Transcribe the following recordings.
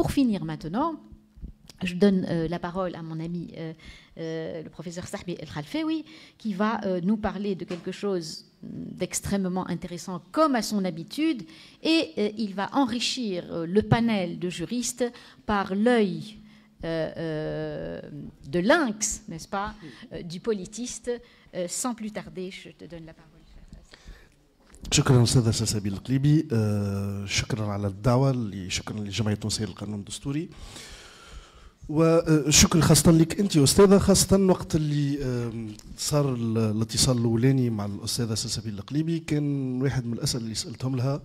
Pour finir maintenant, je donne euh, la parole à mon ami euh, euh, le professeur Sahbi El khalfewi qui va nous parler de quelque chose d'extrêmement intéressant comme à son habitude, et il va enrichir le panel de juristes par l'œil de lynx, n'est-ce pas, du politiste. sans plus tarder, je te donne la parole. شكرا استاذ سلسبيل القليبي آه، شكرا على الدعوه شكرا لجمعيه تونسيه للقانون الدستوري وشكر آه، خاصة لك أنت أستاذة خاصة وقت اللي صار الاتصال الأولاني مع الأستاذة سلسبيل القليبي كان واحد من الأسئلة اللي سألتهم لها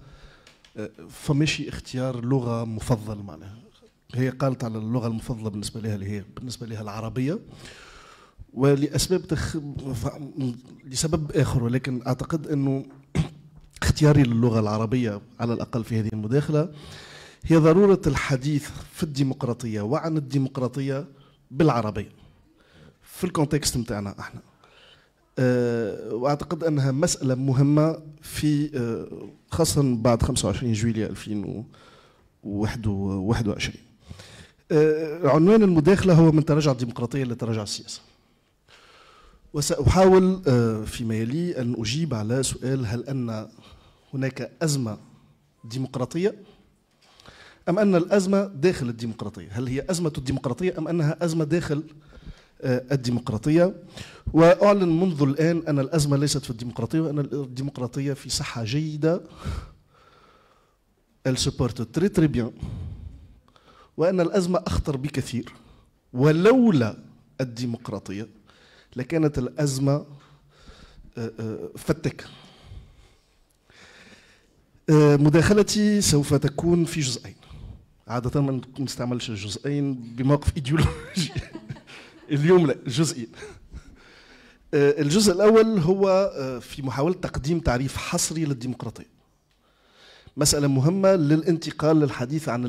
آه، فماشي اختيار لغة مفضل معناها هي قالت على اللغة المفضلة بالنسبة لها اللي هي بالنسبة لها العربية ولأسباب تخ... لسبب آخر ولكن أعتقد أنه اختياري للغة العربية على الأقل في هذه المداخلة هي ضرورة الحديث في الديمقراطية وعن الديمقراطية بالعربية في الكونتكست نتاعنا احنا آه، واعتقد انها مساله مهمه في آه، خاصه بعد 25 جويليا 2021 عنوان المداخله هو من تراجع الديمقراطيه لتراجع السياسه وساحاول آه، فيما يلي ان اجيب على سؤال هل ان هناك أزمة ديمقراطية أم أن الأزمة داخل الديمقراطية هل هي أزمة الديمقراطية أم أنها أزمة داخل آه، الديمقراطية وأعلن منذ الآن أن الأزمة ليست في الديمقراطية وأن الديمقراطية في صحة جيدة elle se porte très très bien وأن الأزمة أخطر بكثير ولولا الديمقراطية لكانت الأزمة آه، آه، فتك آه، مداخلتي سوف تكون في جزئين عادة ما نستعملش الجزئين بموقف ايديولوجي اليوم لا جزئين آه، الجزء الأول هو آه، في محاولة تقديم تعريف حصري للديمقراطية مسألة مهمة للانتقال للحديث عن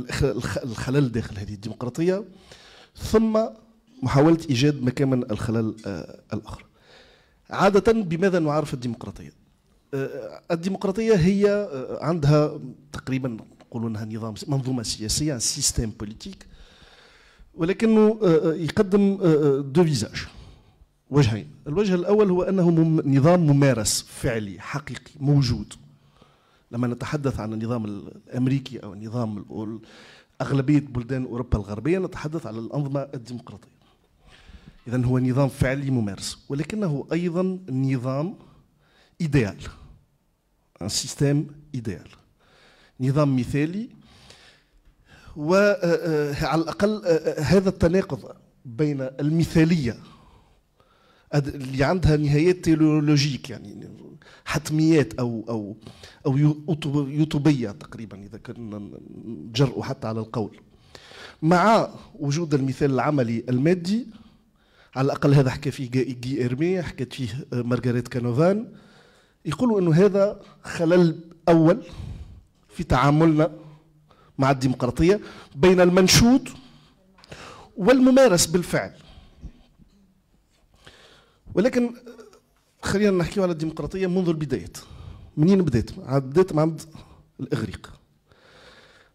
الخلل داخل هذه الديمقراطية ثم محاولة إيجاد مكامن الخلل الآخر عادة بماذا نعرف الديمقراطية آه، الديمقراطيه هي آه، عندها تقريبا نقولوا انها نظام منظومه سياسيه ان سيستيم بوليتيك ولكنه آه، يقدم دو فيزاج وجهين الوجه الاول هو انه نظام ممارس فعلي حقيقي موجود لما نتحدث عن النظام الامريكي او النظام اغلبيه بلدان اوروبا الغربيه نتحدث على الانظمه الديمقراطيه اذا هو نظام فعلي ممارس ولكنه ايضا نظام idéal ان سيستيم ايديال نظام مثالي وعلى آه، آه، الاقل آه، هذا التناقض بين المثاليه اللي عندها نهايات تيلولوجيك يعني حتميات او او او يوتوبيه تقريبا اذا كنا نجرؤوا حتى على القول مع وجود المثال العملي المادي على الاقل هذا حكى فيه جي ارمي حكت فيه مارغريت كانوفان يقولوا انه هذا خلل اول في تعاملنا مع الديمقراطيه بين المنشود والممارس بالفعل ولكن خلينا نحكيو على الديمقراطيه منذ البدايه منين بدات بدات مع الاغريق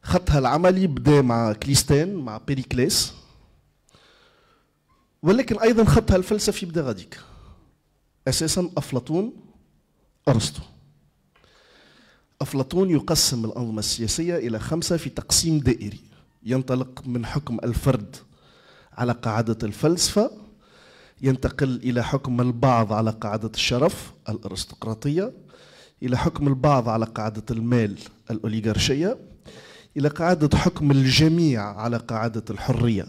خطها العملي بدا مع كليستين مع بيريكليس ولكن ايضا خطها الفلسفي بدا غاديك اساسا افلاطون أرسطو أفلاطون يقسم الأنظمة السياسية إلى خمسة في تقسيم دائري ينطلق من حكم الفرد على قاعدة الفلسفة ينتقل إلى حكم البعض على قاعدة الشرف الأرستقراطية إلى حكم البعض على قاعدة المال الأوليغارشية إلى قاعدة حكم الجميع على قاعدة الحرية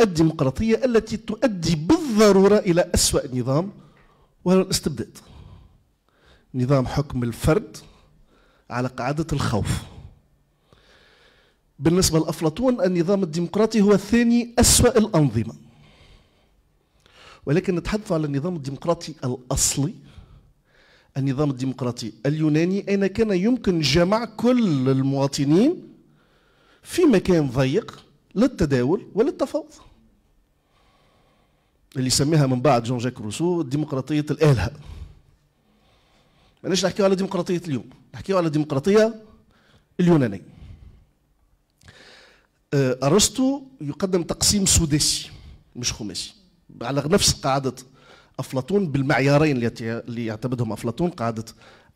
الديمقراطية التي تؤدي بالضرورة إلى أسوأ نظام وهو الاستبداد نظام حكم الفرد على قاعدة الخوف بالنسبة لأفلاطون النظام الديمقراطي هو ثاني أسوأ الأنظمة ولكن نتحدث على النظام الديمقراطي الأصلي النظام الديمقراطي اليوناني أين كان يمكن جمع كل المواطنين في مكان ضيق للتداول وللتفاوض اللي سميها من بعد جون جاك روسو ديمقراطية الآلهة ماناش نحكيو على ديمقراطيه اليوم نحكيو على الديمقراطيه اليونانيه آه، ارسطو يقدم تقسيم سداسي مش خماسي على نفس قاعده افلاطون بالمعيارين اللي يعتمدهم افلاطون قاعده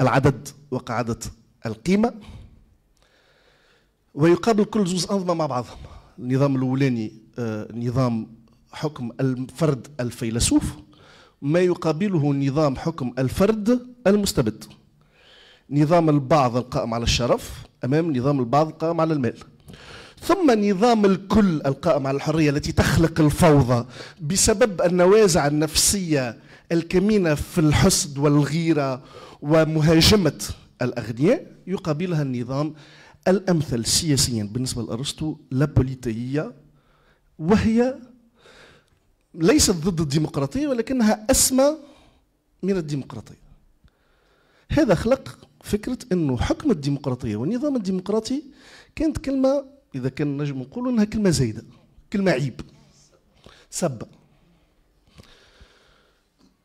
العدد وقاعده القيمه ويقابل كل زوز انظمه مع بعضهم النظام الاولاني آه، نظام حكم الفرد الفيلسوف ما يقابله نظام حكم الفرد المستبد نظام البعض القائم على الشرف أمام نظام البعض القائم على المال ثم نظام الكل القائم على الحرية التي تخلق الفوضى بسبب النوازع النفسية الكمينة في الحسد والغيرة ومهاجمة الأغنياء يقابلها النظام الأمثل سياسيا بالنسبة لأرسطو لا بوليتية وهي ليست ضد الديمقراطية ولكنها أسمى من الديمقراطية هذا خلق فكرة أنه حكم الديمقراطية والنظام الديمقراطي كانت كلمة إذا كان نجم نقول أنها كلمة زايدة كلمة عيب سب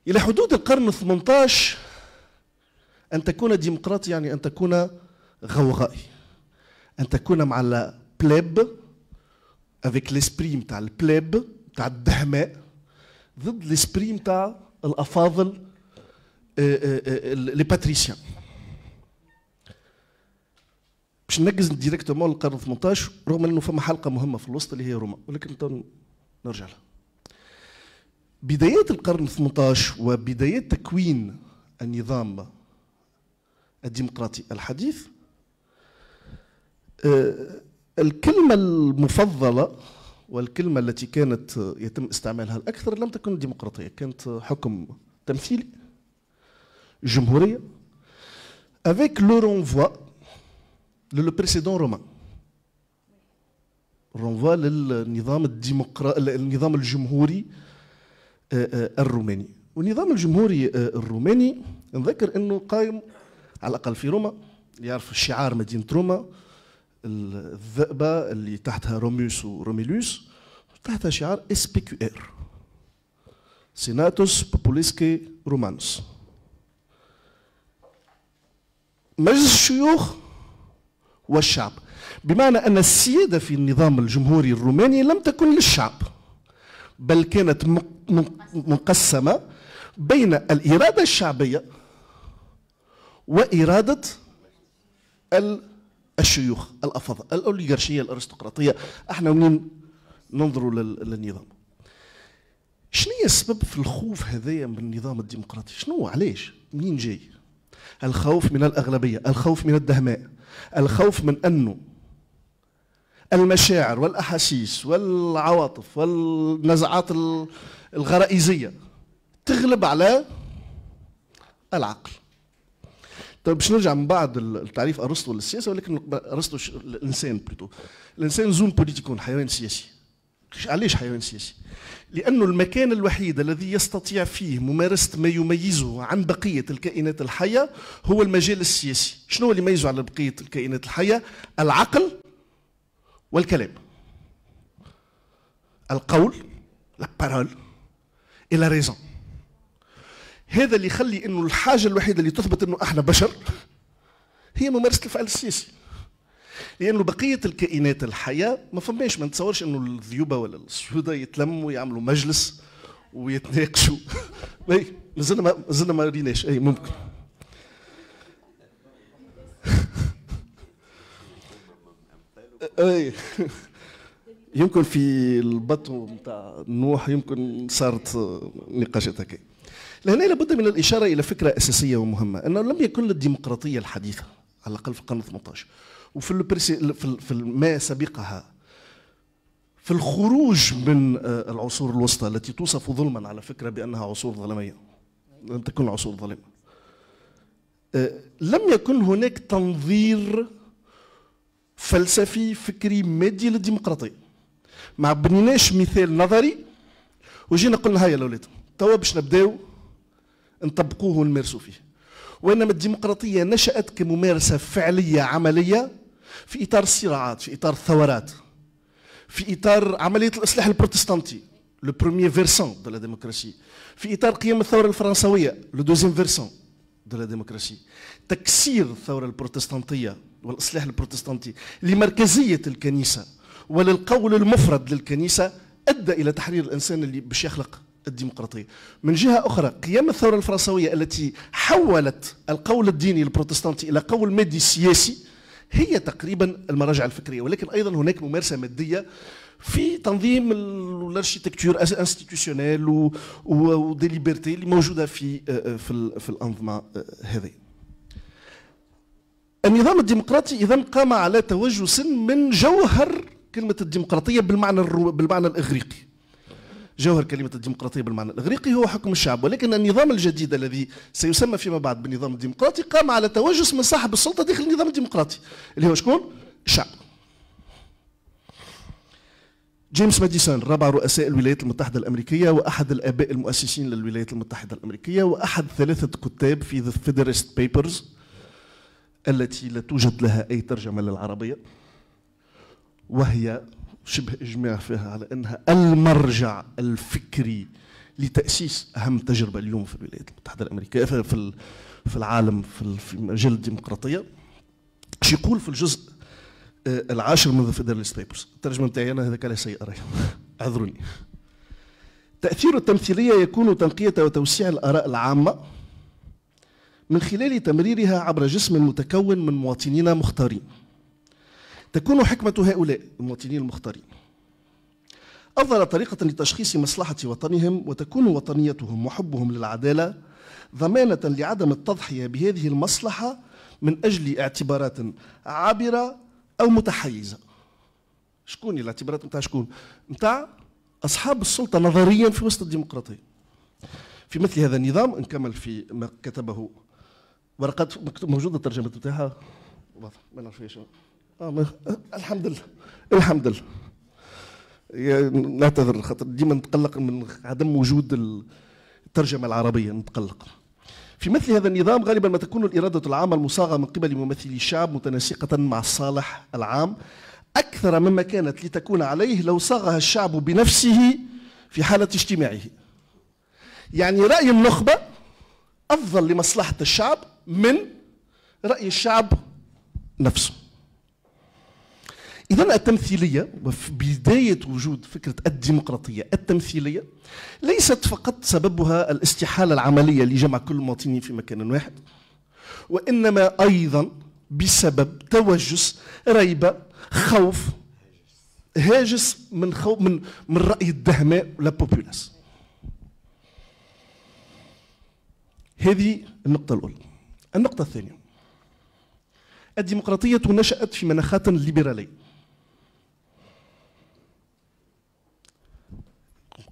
إلى حدود القرن 18 أن تكون ديمقراطي يعني أن تكون غوغائي أن تكون مع البليب avec l'esprit تاع البليب تاع الدهماء ضد الاسبريم تاع الافاضل آه، آه، آه، لي باتريسيان باش نركز ديريكتومون للقرن 18 رغم انه فما حلقه مهمه في الوسط اللي هي روما ولكن نرجع لها بدايات القرن 18 وبدايات تكوين النظام الديمقراطي الحديث الكلمة المفضلة والكلمة التي كانت يتم استعمالها الأكثر لم تكن ديمقراطية كانت حكم تمثيلي جمهورية avec le renvoi le précédent romain الرنفوا للنظام الديمقراطي النظام الجمهوري آه، آه، الروماني والنظام الجمهوري آه، الروماني نذكر انه قائم على الاقل في روما يعرف شعار مدينه روما الذئبه اللي تحتها روميوس وروميلوس تحتها شعار اس بي كيو ار سيناتوس بوبوليسكي رومانوس مجلس الشيوخ والشعب بمعنى ان السياده في النظام الجمهوري الروماني لم تكن للشعب بل كانت مقسمه بين الاراده الشعبيه واراده الشيوخ الافاضل الاوليغارشيه الارستقراطيه احنا منين ننظروا للنظام شنو هي السبب في الخوف هذايا من النظام الديمقراطي شنو هو علاش منين جاي الخوف من الاغلبيه الخوف من الدهماء الخوف من انه المشاعر والاحاسيس والعواطف والنزعات الغرائزيه تغلب على العقل طيب باش نرجع من بعد التعريف ارسطو للسياسه ولكن ارسطو الانسان بلوتو الانسان زوم بوليتيكون حيوان سياسي علاش حيوان سياسي؟ لأنه المكان الوحيد الذي يستطيع فيه ممارسة ما يميزه عن بقية الكائنات الحية هو المجال السياسي شنو اللي يميزه على بقية الكائنات الحية؟ العقل والكلام القول لا بارول اي لا ريزون هذا اللي يخلي انه الحاجه الوحيده اللي تثبت انه احنا بشر هي ممارسه الفعل السياسي لانه بقيه الكائنات الحيه ما فماش ما نتصورش انه الذيوبه ولا السيودة يتلموا يعملوا مجلس ويتناقشوا اي مازلنا ما مازلنا ما ريناش اي ممكن اي يمكن في البطو نتاع نوح يمكن صارت نقاشات هكاك لهنا لابد من الإشارة إلى فكرة أساسية ومهمة أنه لم يكن للديمقراطيه الحديثة على الأقل في القرن 18 وفي في ما سبقها في الخروج من آه، العصور الوسطى التي توصف ظلما على فكرة بأنها عصور ظلمية لم تكن عصور ظلمة آه، لم يكن هناك تنظير فلسفي فكري مادي للديمقراطية ما بنيناش مثال نظري وجينا قلنا هيا الاولاد توا باش نبداو نطبقوه ونمارسوا فيه وإنما الديمقراطية نشأت كممارسة فعلية عملية في إطار الصراعات في إطار الثورات في إطار عملية الإصلاح البروتستانتي لو برومي فيرسون دو لا ديموكراسي في إطار قيام الثورة الفرنسوية لو دوزيام فيرسون دو لا ديموكراسي تكسير الثورة البروتستانتية والإصلاح البروتستانتي لمركزية الكنيسة وللقول المفرد للكنيسة أدى إلى تحرير الإنسان اللي باش يخلق الديمقراطية من جهة أخرى قيام الثورة الفرنسوية التي حولت القول الديني البروتستانتي إلى قول مادي سياسي هي تقريبا المراجع الفكرية ولكن أيضا هناك ممارسة مادية في تنظيم الارشيتكتور انستيتيوشنال ودي ليبرتي اللي موجوده في آه، آه، في, في الانظمه آه، هذه النظام الديمقراطي اذا قام على توجس من جوهر كلمه الديمقراطيه بالمعنى بالمعنى الاغريقي جوهر كلمة الديمقراطية بالمعنى الإغريقي هو حكم الشعب ولكن النظام الجديد الذي سيسمى فيما بعد بالنظام الديمقراطي قام على توجس من صاحب السلطة داخل النظام الديمقراطي اللي هو شكون؟ الشعب جيمس ماديسون رابع رؤساء الولايات المتحدة الأمريكية وأحد الآباء المؤسسين للولايات المتحدة الأمريكية وأحد ثلاثة كتاب في The Federalist Papers التي لا توجد لها أي ترجمة للعربية وهي شبه إجماع فيها على أنها المرجع الفكري لتأسيس أهم تجربة اليوم في الولايات المتحدة الأمريكية في في العالم في مجال الديمقراطية شو يقول في الجزء آه، العاشر من ذا فيدراليست بيبرز الترجمة نتاعي أنا هذاك على سيئة اعذروني تأثير التمثيلية يكون تنقية وتوسيع الآراء العامة من خلال تمريرها عبر جسم متكون من مواطنين مختارين تكون حكمة هؤلاء المواطنين المختارين أفضل طريقة لتشخيص مصلحة وطنهم وتكون وطنيتهم وحبهم للعدالة ضمانة لعدم التضحية بهذه المصلحة من أجل اعتبارات عابرة أو متحيزة شكون الاعتبارات نتاع شكون نتاع أصحاب السلطة نظريا في وسط الديمقراطية في مثل هذا النظام انكمل في ما كتبه ورقات مكتوب موجودة الترجمة نتاعها واضح ما شنو الله الحمد لله الحمد لله نعتذر خاطر ديما نتقلق من عدم وجود الترجمه العربيه نتقلق في مثل هذا النظام غالبا ما تكون الإرادة العامة المصاغة من قبل ممثلي الشعب متناسقة مع الصالح العام أكثر مما كانت لتكون عليه لو صاغها الشعب بنفسه في حالة اجتماعه يعني رأي النخبة أفضل لمصلحة الشعب من رأي الشعب نفسه إذا التمثيلية بدايه وجود فكرة الديمقراطية التمثيلية ليست فقط سببها الاستحالة العملية لجمع كل المواطنين في مكان واحد وإنما أيضا بسبب توجس ريبة خوف هاجس من خوف من من رأي الدهماء لا بوبولاس هذه النقطة الأولى النقطة الثانية الديمقراطية نشأت في مناخات ليبرالية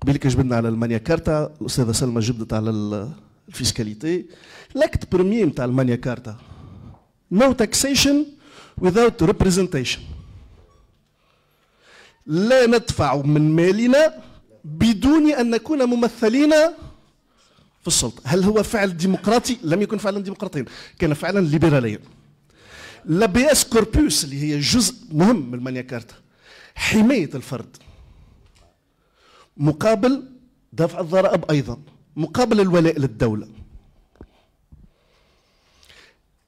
قبيلك جبنا على المانيا كارتا الاستاذه سلمى جبدت على الفيسكاليتي لاكت برمي نتاع المانيا كارتا no تاكسيشن without representation لا ندفع من مالنا بدون ان نكون ممثلين في السلطه هل هو فعل ديمقراطي لم يكن فعلا ديمقراطيا كان فعلا ليبراليا لا بي اس كوربوس اللي هي جزء مهم من المانيا كارتا حمايه الفرد مقابل دفع الضرائب ايضا مقابل الولاء للدوله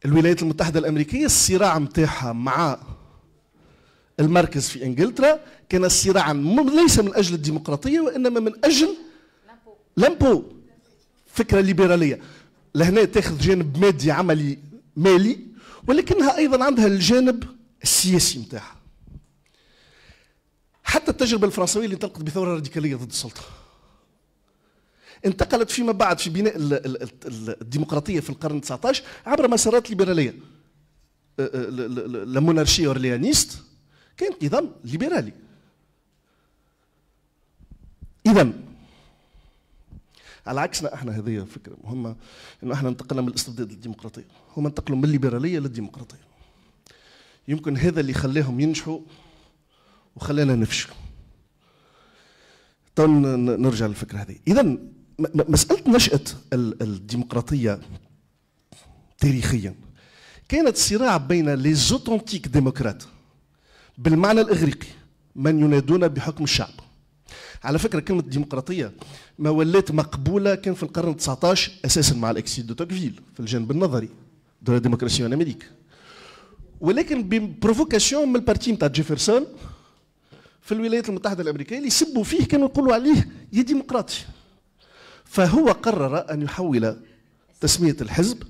الولايات المتحده الامريكيه الصراع نتاعها مع المركز في انجلترا كان صراعا ليس من اجل الديمقراطيه وانما من اجل لامبو فكره ليبراليه لهنا تاخذ جانب مادي عملي مالي ولكنها ايضا عندها الجانب السياسي نتاعها حتى التجربة الفرنسوية اللي انطلقت بثورة راديكالية ضد السلطة انتقلت فيما بعد في بناء الديمقراطية في القرن 19 عبر مسارات ليبرالية أه، أه، لمونارشي اورليانيست كان نظام ليبرالي اذا على عكسنا احنا هذه فكره مهمه انه احنا انتقلنا من الاستبداد للديمقراطيه هم انتقلوا من الليبراليه للديمقراطيه يمكن هذا اللي خلاهم ينجحوا وخلينا نفشل طن نرجع للفكره هذه اذا مساله نشاه الديمقراطيه تاريخيا كانت صراع بين لي زوتونتيك ديمقراط بالمعنى الاغريقي من ينادون بحكم الشعب على فكره كلمه ديمقراطيه ما ولات مقبوله كان في القرن 19 اساسا مع الاكسيد دو توكفيل في الجانب النظري دو لا ديمقراسيون امريك ولكن ببروفوكاسيون من البارتي نتاع جيفرسون في الولايات المتحده الامريكيه اللي يسبوا فيه كانوا يقولوا عليه يا ديمقراطي فهو قرر ان يحول تسميه الحزب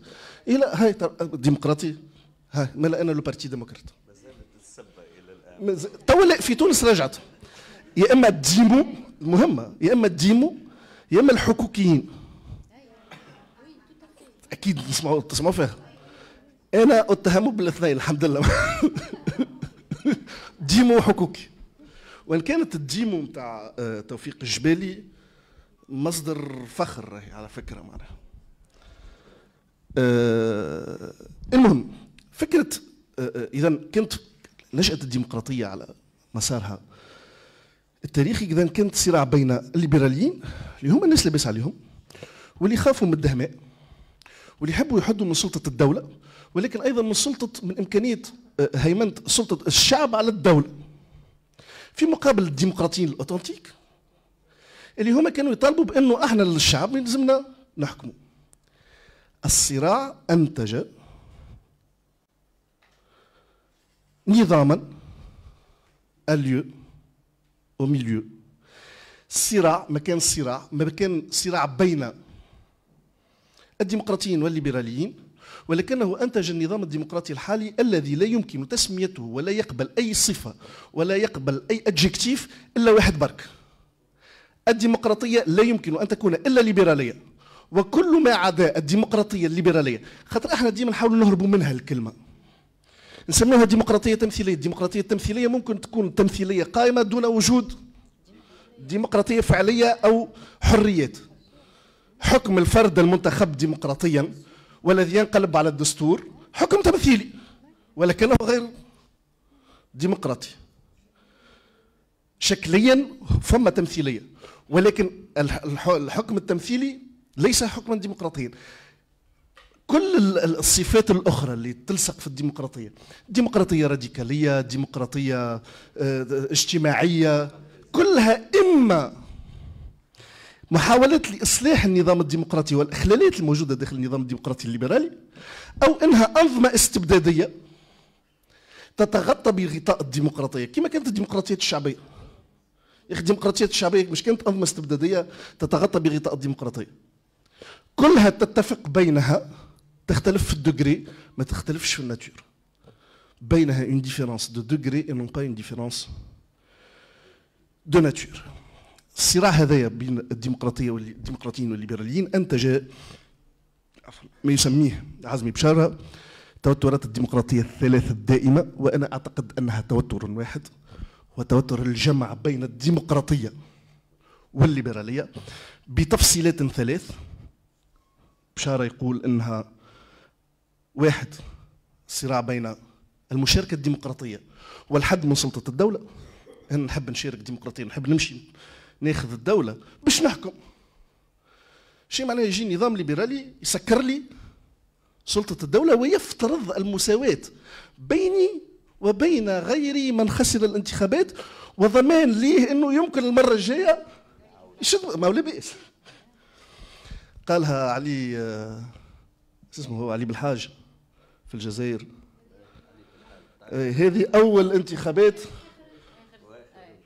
الى هاي ديمقراطي هاي ما انا لو بارتي ديمقراط ما السبه الى الان تو في تونس رجعت يا اما ديمو المهمه يا اما ديمو يا اما الحقوقيين اكيد تسمعوا تسمعوا فيها انا اتهم بالاثنين الحمد لله ديمو حقوقي وان كانت الديمو نتاع آه، توفيق الجبالي مصدر فخر راهي على فكره معناها آه، المهم فكره آه، اذا كانت نشات الديمقراطيه على مسارها التاريخي اذا كانت صراع بين الليبراليين اللي هما الناس اللي لاباس عليهم واللي خافوا من الدهماء واللي يحبوا يحدوا من سلطه الدوله ولكن ايضا من سلطه من امكانيه هيمنه سلطه الشعب على الدوله في مقابل الديمقراطيين الاوثنتيك اللي هما كانوا يطالبوا بانه احنا الشعب يلزمنا نحكموا الصراع انتج نظاما اليو او ميليو الصراع ما كان الصراع ما كان صراع بين الديمقراطيين والليبراليين ولكنه أنتج النظام الديمقراطي الحالي الذي لا يمكن تسميته ولا يقبل أي صفة ولا يقبل أي أدجكتيف إلا واحد برك الديمقراطية لا يمكن أن تكون إلا ليبرالية وكل ما عدا الديمقراطية الليبرالية خاطر احنا ديما نحاولوا نهربوا منها الكلمة نسموها ديمقراطية تمثيلية الديمقراطية التمثيلية ممكن تكون تمثيلية قائمة دون وجود ديمقراطية فعلية أو حريات حكم الفرد المنتخب ديمقراطيا والذي ينقلب على الدستور حكم تمثيلي ولكنه غير ديمقراطي شكليا فما تمثيليه ولكن الحكم التمثيلي ليس حكما ديمقراطيا كل الصفات الاخرى اللي تلصق في الديمقراطيه ديمقراطيه راديكاليه ديمقراطيه آه، اجتماعيه كلها اما محاولات لإصلاح النظام الديمقراطي والإخلالات الموجودة داخل النظام الديمقراطي الليبرالي أو أنها أنظمة استبدادية تتغطى بغطاء الديمقراطية كما كانت الديمقراطية الشعبية يا اخي الديمقراطية الشعبية مش كانت أنظمة استبدادية تتغطى بغطاء الديمقراطية كلها تتفق بينها تختلف في الدوغري ما تختلفش في الناتور بينها اون ديفيرونس دو دوغري اي نون با اون ديفيرونس دو ناتور الصراع هذايا بين الديمقراطيه والديمقراطيين والليبراليين انتج ما يسميه عزمي بشاره توترات الديمقراطيه الثلاث الدائمه وانا اعتقد انها توتر واحد وتوتر الجمع بين الديمقراطيه والليبراليه بتفصيلات ثلاث بشاره يقول انها واحد صراع بين المشاركه الديمقراطيه والحد من سلطه الدوله انا نحب نشارك ديمقراطيا نحب نمشي ناخذ الدوله باش نحكم شيء معناه يجي نظام ليبرالي يسكر لي سلطه الدوله ويفترض المساواه بيني وبين غيري من خسر الانتخابات وضمان ليه انه يمكن المره الجايه يشد ما ولا قالها علي آه، اسمه هو علي بالحاج في الجزائر آه، هذه اول انتخابات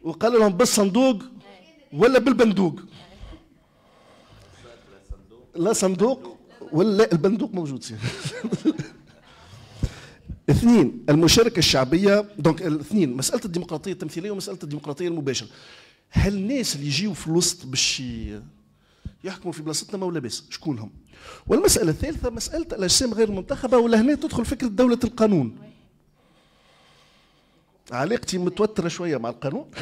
وقال لهم بالصندوق ولا بالبندوق لا صندوق ولا البندوق موجود اثنين المشاركة الشعبية دونك اثنين مسألة الديمقراطية التمثيلية ومسألة الديمقراطية المباشرة هل الناس اللي يجيو في الوسط باش يحكموا في بلاصتنا ما ولا باس شكونهم والمسألة الثالثة مسألة الأجسام غير المنتخبة ولا هنا تدخل فكرة دولة القانون علاقتي متوترة شوية مع القانون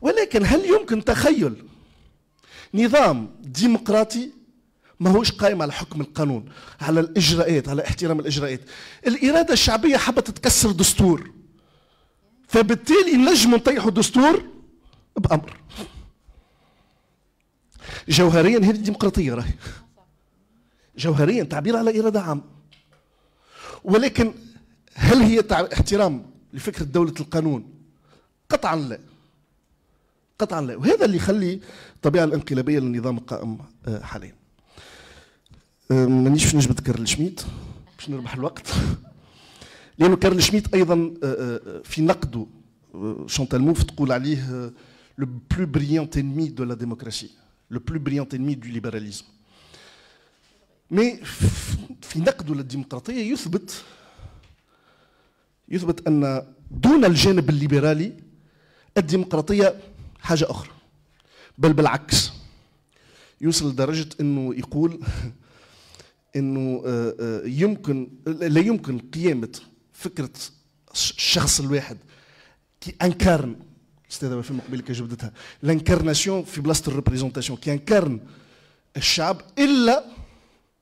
ولكن هل يمكن تخيل نظام ديمقراطي ما هوش قائم على حكم القانون على الاجراءات على احترام الاجراءات الاراده الشعبيه حبت تكسر دستور فبالتالي نجموا نطيحوا دستور بامر جوهريا هذه الديمقراطيه راهي جوهريا تعبير على اراده عامه ولكن هل هي احترام لفكره دوله القانون قطعا لا قطعا لا وهذا اللي يخلي الطبيعه الانقلابيه للنظام القائم آه، حاليا آه، مانيش نجبد كارل شميت باش نربح الوقت لانه كارل شميت ايضا آه، في نقده شانتال موف تقول عليه لو بلو بريانت انمي دو لا ديموكراسي لو بلو بريانت انمي دو ليبراليزم مي في نقده للديمقراطيه يثبت يثبت ان دون الجانب الليبرالي الديمقراطيه حاجة أخرى بل بالعكس يوصل لدرجة أنه يقول أنه آه، آه، يمكن لا يمكن قيامة فكرة الشخص الواحد كي انكارن استاذه وفاء مقبل كي جبدتها الانكارناسيون في بلاصه الريبريزونتاسيون كي انكارن الشعب الا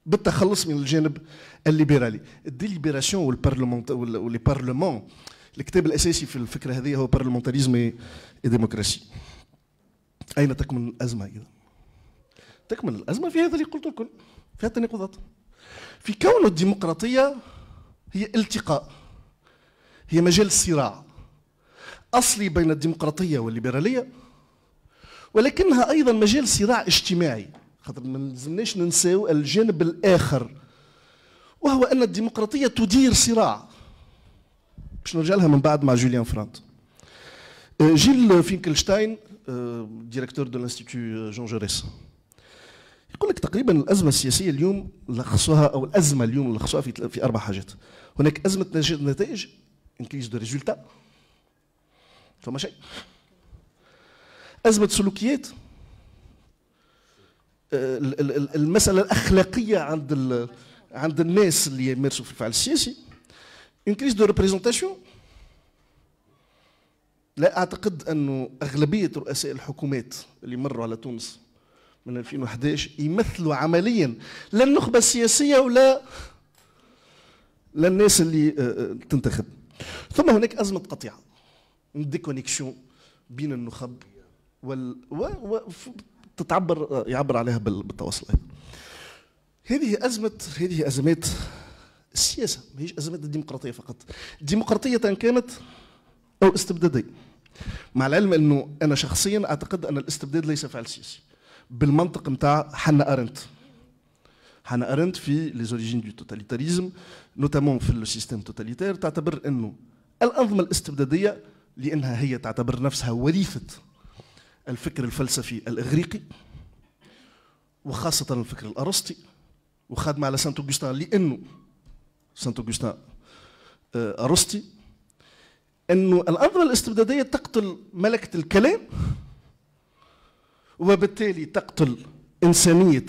بالتخلص من الجانب الليبرالي الديليبراسيون والبرلمان الكتاب الاساسي في الفكره هذه هو بارلمنتاريزم ديموكراسي اين تكمن الازمه اذا؟ تكمن الازمه في هذا اللي قلت لكم في التناقضات في كون الديمقراطيه هي التقاء هي مجال صراع اصلي بين الديمقراطيه والليبراليه ولكنها ايضا مجال صراع اجتماعي خاطر ما لازمناش ننساو الجانب الاخر وهو ان الديمقراطيه تدير صراع باش نرجع لها من بعد مع جوليان فرانت أه، جيل فينكلشتاين أه، ديريكتور دو لانستيتو جون جوريس يقول لك تقريبا الازمه السياسيه اليوم لخصوها او الازمه اليوم لخصوها في في اربع حاجات هناك ازمه نتائج انكريز دو ريزولتا فما شيء ازمه سلوكيات أه، المساله الاخلاقيه عند عند الناس اللي يمارسوا في الفعل السياسي une crise دو représentation. لا اعتقد انه اغلبيه رؤساء الحكومات اللي مروا على تونس من 2011 يمثلوا عمليا لا النخبه السياسيه ولا للناس اللي آه، آه، تنتخب ثم هناك ازمه قطيعه ديكونيكسيون بين النخب وال و... و... تتعبر آه، يعبر عليها بالتواصل هذه ازمه هذه ازمات السياسه ماهيش ازمه الديمقراطيه فقط ديمقراطيه كانت او استبداديه مع العلم انه انا شخصيا اعتقد ان الاستبداد ليس فعل سياسي بالمنطق متاع حنا ارنت حنا ارنت في ليزوريجين زوريجين دو توتاليتاريزم نوتامون في السيستم توتاليتير تعتبر انه الانظمه الاستبداديه لانها هي تعتبر نفسها وريثه الفكر الفلسفي الاغريقي وخاصه الفكر الارسطي وخادمه على سانت اوغسطين لانه سانت أوغستان آه، ارستي أنه الأنظمة الاستبدادية تقتل ملكة الكلام وبالتالي تقتل إنسانية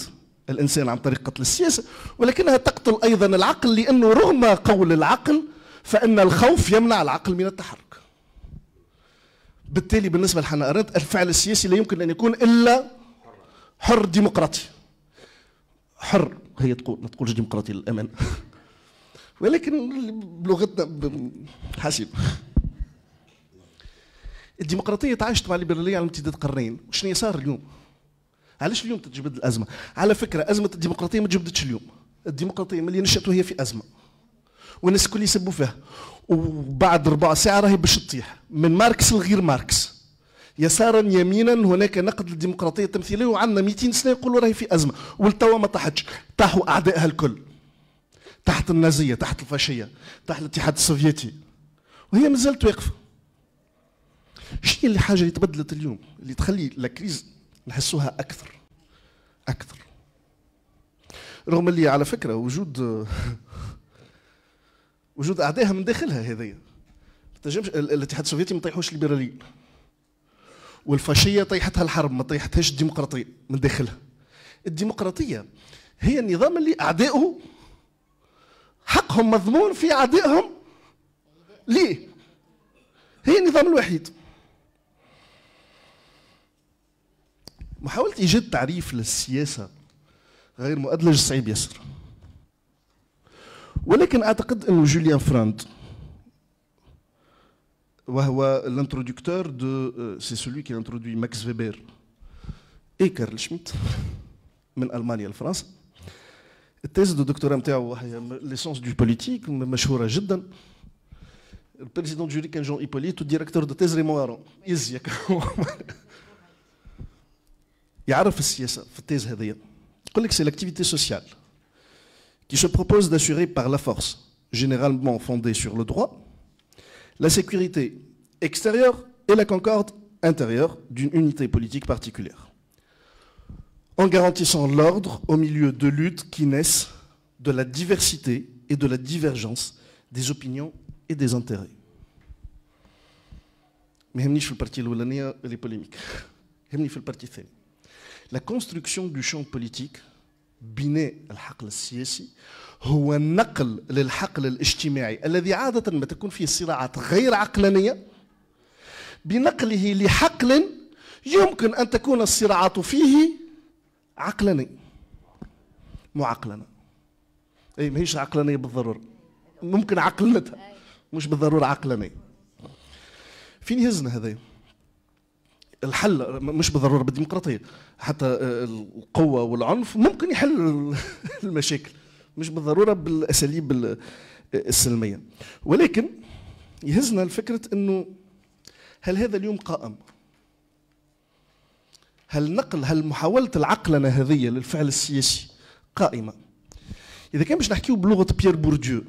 الإنسان عن طريق قتل السياسة ولكنها تقتل أيضا العقل لأنه رغم قول العقل فإن الخوف يمنع العقل من التحرك بالتالي بالنسبة لحنا أرنت الفعل السياسي لا يمكن أن يكون إلا حر ديمقراطي حر هي تقول ما تقولش ديمقراطي للامانه. ولكن بلغتنا حسب الديمقراطيه تعايشت مع الليبراليه على امتداد قرنين وشنو صار اليوم علاش اليوم تتجبد الازمه على فكره ازمه الديمقراطيه ما تجبدتش اليوم الديمقراطيه ملي نشات وهي في ازمه والناس الكل يسبوا فيها وبعد ربع ساعه راهي باش تطيح من ماركس لغير ماركس يسارا يمينا هناك نقد للديمقراطيه التمثيليه وعندنا 200 سنه يقولوا راهي في ازمه ولتوا ما طاحتش طاحوا اعدائها الكل تحت النازيه تحت الفاشيه تحت الاتحاد السوفيتي وهي مازالت واقفه شنو اللي حاجه اللي تبدلت اليوم اللي تخلي لاكريز نحسوها اكثر اكثر رغم اللي على فكره وجود وجود اعدائها من داخلها هذيا الاتحاد السوفيتي ما طيحوش الليبراليين والفاشيه طيحتها الحرب ما طيحتهاش الديمقراطيه من داخلها الديمقراطيه هي النظام اللي اعدائه حقهم مضمون في عدائهم ليه هي النظام الوحيد محاولة إيجاد تعريف للسياسة غير مؤدلج صعيب ياسر ولكن أعتقد أن جوليان فراند وهو الانترودكتور دو سي سولوي كي انترودوي ماكس فيبر اي كارل شميت من المانيا لفرنسا thèse de Dr. Amtea Wahya, l'essence du politique, très Le président du Jean Hippolyte, le directeur de thèse Aron. Il y a C'est l'activité sociale qui se propose d'assurer par la force, généralement fondée sur le droit, la sécurité extérieure et la concorde intérieure d'une unité politique particulière en garantissant l'ordre au milieu de luttes qui naissent de la diversité et de la divergence des opinions et des intérêts. Mais je suis le parti les polémiques. le parti La construction du champ politique, بناء الحقل السياسي هو النقل للحقل الاجتماعي الذي عادة ما تكون فيه صراعات غير عقلانية بنقله لحقل يمكن أن تكون الصراعات فيه عقلاني مو عقلنا اي ماهيش عقلانية بالضرورة ممكن عقلنتها مش بالضرورة عقلانية فين يهزنا هذا الحل مش بالضروره بالديمقراطيه حتى آه، القوه والعنف ممكن يحل المشاكل مش بالضروره بالاساليب السلميه ولكن يهزنا الفكره انه هل هذا اليوم قائم هل نقل هل محاولة العقلنة هذه للفعل السياسي قائمة إذا كان باش نحكيو بلغة بيير بورديو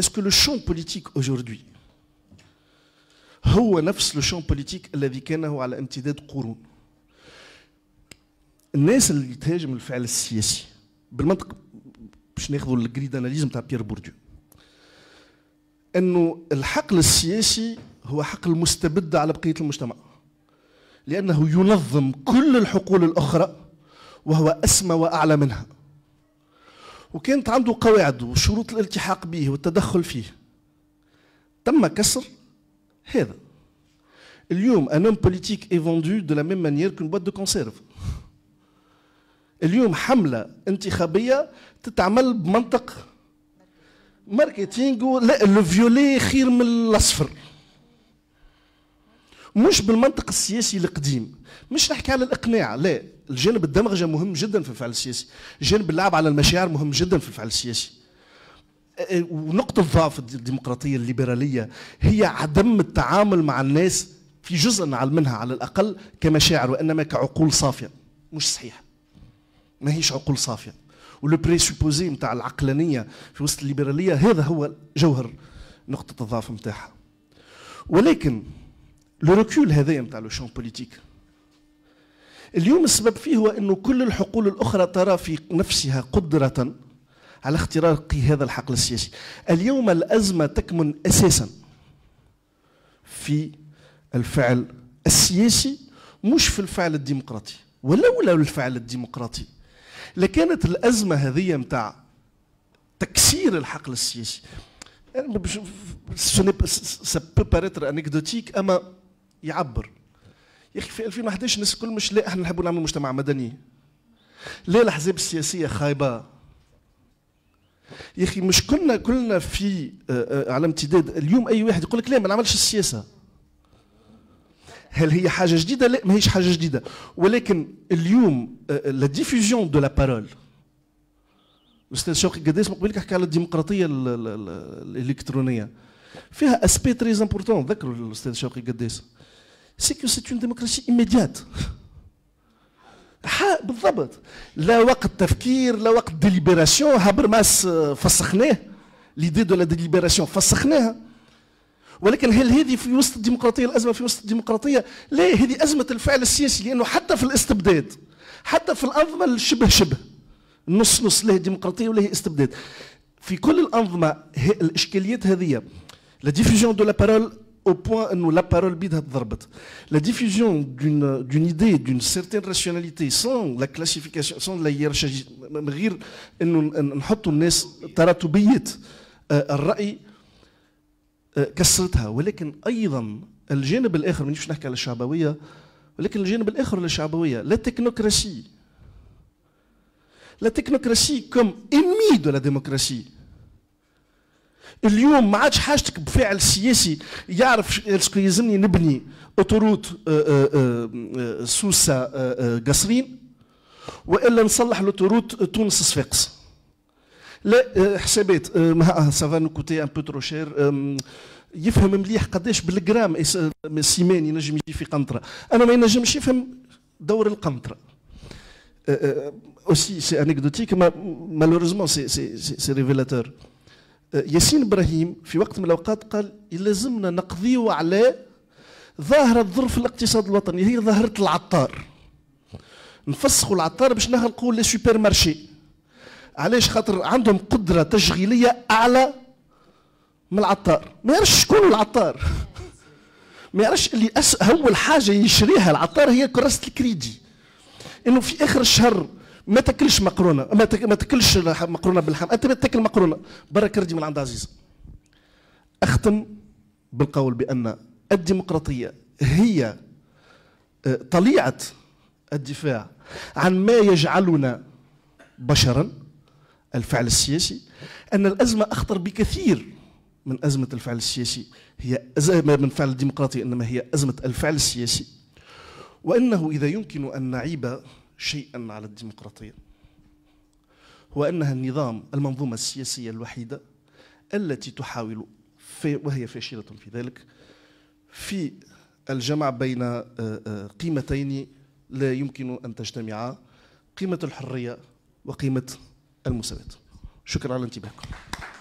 اسكو لو شون بوليتيك اجوردي هو نفس لو شون بوليتيك الذي كان هو على امتداد قرون الناس اللي تهاجم الفعل السياسي بالمنطق باش ناخذوا الجريد اناليزم تاع بيير بورديو انه الحقل السياسي هو حقل مستبد على بقيه المجتمع لأنه ينظم كل الحقول الأخرى وهو أسمى وأعلى منها وكانت عنده قواعد وشروط الالتحاق به والتدخل فيه تم كسر هذا اليوم ان homme بوليتيك est دو لا ميم مانيير كون بوات دو كونسيرف اليوم حملة انتخابية تتعمل بمنطق ماركتينغ لا لو فيولي خير من الأصفر مش بالمنطق السياسي القديم مش نحكي على الاقناع لا الجانب الدمغجه مهم جدا في الفعل السياسي جانب اللعب على المشاعر مهم جدا في الفعل السياسي ونقطة ضعف الديمقراطية الليبرالية هي عدم التعامل مع الناس في جزء منها على الأقل كمشاعر وإنما كعقول صافية مش صحيح ما هيش عقول صافية ولو بريسوبوزي نتاع العقلانية في وسط الليبرالية هذا هو جوهر نقطة الضعف نتاعها ولكن لو الركول هذايا نتاع لو شون بوليتيك اليوم السبب فيه هو انه كل الحقول الاخرى ترى في نفسها قدره على اختراق هذا الحقل السياسي اليوم الازمه تكمن اساسا في الفعل السياسي مش في الفعل الديمقراطي ولولا الفعل الديمقراطي لكانت الازمه هذه نتاع تكسير الحقل السياسي سو سا بو باريتر انكدوتيك اما يعبر يا اخي في 2011 الناس الكل مش لا احنا نحبوا نعملوا مجتمع مدني لا الاحزاب السياسيه خايبه يا اخي مش كنا كلنا في آه، آه، على امتداد اليوم اي واحد يقول لك لا ما نعملش السياسه هل هي حاجه جديده لا ماهيش حاجه جديده ولكن اليوم آه، لا ديفيزيون دو لا بارول الاستاذ شوقي قداس مقبل حكى على الديمقراطيه الالكترونيه فيها اسبي تري امبورتون ذكروا الاستاذ شوقي قداس سي كو سي اون ديموكراسي ايميديات بالضبط لا وقت تفكير لا وقت ديليبراسيون هابرماس آه، فسخناه ليدي دو لا ديليبراسيون فسخناها ولكن هل هذه في وسط الديمقراطيه الازمه في وسط الديمقراطيه؟ لا هذه ازمه الفعل السياسي لانه حتى في الاستبداد حتى في الانظمه الشبه شبه نص نص لا ديمقراطيه وله استبداد في كل الانظمه الاشكاليات هذه لا ديفيجون دو لا بارول au point où la parole bidhat La diffusion d'une idée, d'une certaine rationalité, sans la classification, sans la hiérarchie, غير انه نحطوا الناس تراتبيه الراي كسرتها ولكن ايضا الجانب الاخر مانيش نحكي على الشعبويه ولكن الجانب الاخر للشعبويه لا La technocratie comme de la démocratie. اليوم ما عادش حاجتك بفاعل سياسي يعرف اسكو يلزمني نبني اوتوروت آه، آه، آه، سوسه قصرين والا نصلح لوتوروت تونس صفاقس لا حسابات سافا نو كوتي ان بو ترو شير يفهم مليح قداش بالجرام سيمان ينجم يجي في قنطره انا ما ينجمش يفهم دور القنطره سي c'est مالوريزمون سي سي سي ريفيلاتور آه، ياسين ابراهيم في وقت من الاوقات قال لازمنا نقضيو على ظاهره الظرف في الاقتصاد الوطني هي ظاهره العطار نفسخوا العطار باش نخلقوا لي سوبر مارشي علاش خاطر عندهم قدره تشغيليه اعلى من العطار ما يعرفش شكون العطار ما يعرفش اللي اول حاجه يشريها العطار هي كراسه الكريدي انه في اخر الشهر ما تاكلش مقرونه ما تاكلش مقرونه باللحم انت تاكل مقرونه برا كردي من عند عزيز اختم بالقول بان الديمقراطيه هي آه، طليعه الدفاع عن ما يجعلنا بشرا الفعل السياسي ان الازمه اخطر بكثير من ازمه الفعل السياسي هي ازمه من فعل الديمقراطيه انما هي ازمه الفعل السياسي وانه اذا يمكن ان نعيب شيئا على الديمقراطية هو أنها النظام المنظومة السياسية الوحيدة التي تحاول في وهي فاشلة في ذلك في الجمع بين آه، آه، قيمتين لا يمكن أن تجتمعا قيمة الحرية وقيمة المساواة شكرا على انتباهكم